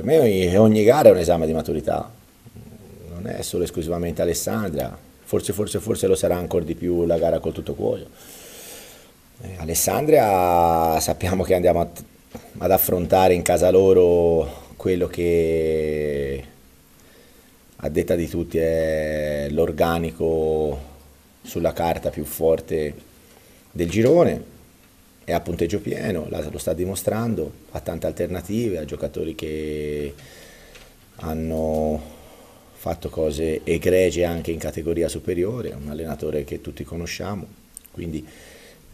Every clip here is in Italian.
Per me ogni, ogni gara è un esame di maturità, non è solo esclusivamente Alessandria, forse, forse, forse lo sarà ancora di più la gara col tutto cuoio. Eh, Alessandria sappiamo che andiamo a, ad affrontare in casa loro quello che a detta di tutti è l'organico sulla carta più forte del girone è a punteggio pieno, lo sta dimostrando, ha tante alternative, ha giocatori che hanno fatto cose egregie anche in categoria superiore, è un allenatore che tutti conosciamo, quindi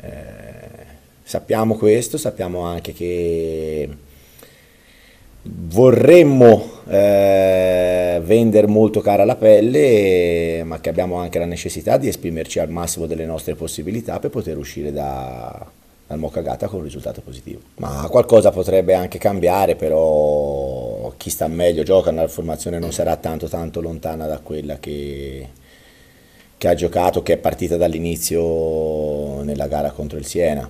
eh, sappiamo questo, sappiamo anche che vorremmo eh, vendere molto cara la pelle, ma che abbiamo anche la necessità di esprimerci al massimo delle nostre possibilità per poter uscire da, l'hanno cagata con un risultato positivo. Ma qualcosa potrebbe anche cambiare, però chi sta meglio gioca, la formazione non sarà tanto tanto lontana da quella che, che ha giocato, che è partita dall'inizio nella gara contro il Siena.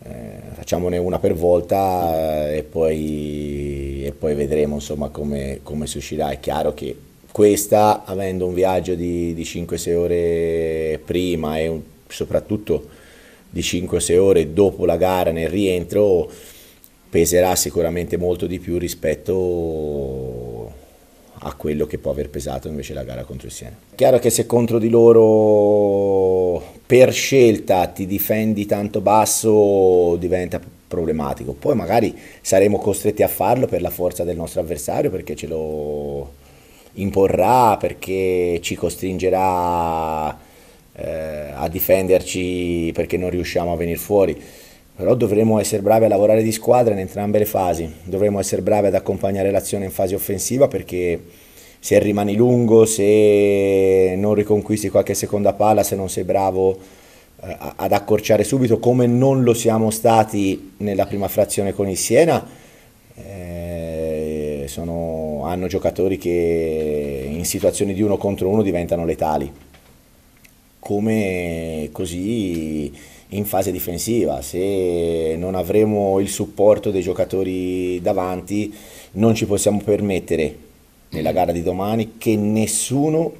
Eh, facciamone una per volta eh, e poi, e poi vedremo insomma, come, come, si uscirà. È chiaro che questa, avendo un viaggio di, di 5-6 ore prima e un, soprattutto di 5-6 ore dopo la gara nel rientro peserà sicuramente molto di più rispetto a quello che può aver pesato invece la gara contro il Siena. Chiaro che se contro di loro per scelta ti difendi tanto basso diventa problematico, poi magari saremo costretti a farlo per la forza del nostro avversario perché ce lo imporrà, perché ci costringerà eh, a difenderci perché non riusciamo a venire fuori. Però dovremo essere bravi a lavorare di squadra in entrambe le fasi, dovremo essere bravi ad accompagnare l'azione in fase offensiva perché se rimani lungo, se non riconquisti qualche seconda palla, se non sei bravo eh, ad accorciare subito come non lo siamo stati nella prima frazione con il Siena, eh, sono, hanno giocatori che in situazioni di uno contro uno diventano letali come così in fase difensiva, se non avremo il supporto dei giocatori davanti non ci possiamo permettere nella mm. gara di domani che nessuno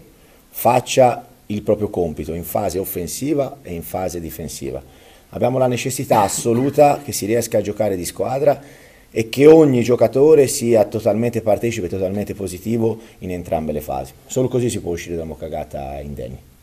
faccia il proprio compito in fase offensiva e in fase difensiva. Abbiamo la necessità assoluta che si riesca a giocare di squadra e che ogni giocatore sia totalmente partecipe, totalmente positivo in entrambe le fasi. Solo così si può uscire da Moccagata indenni.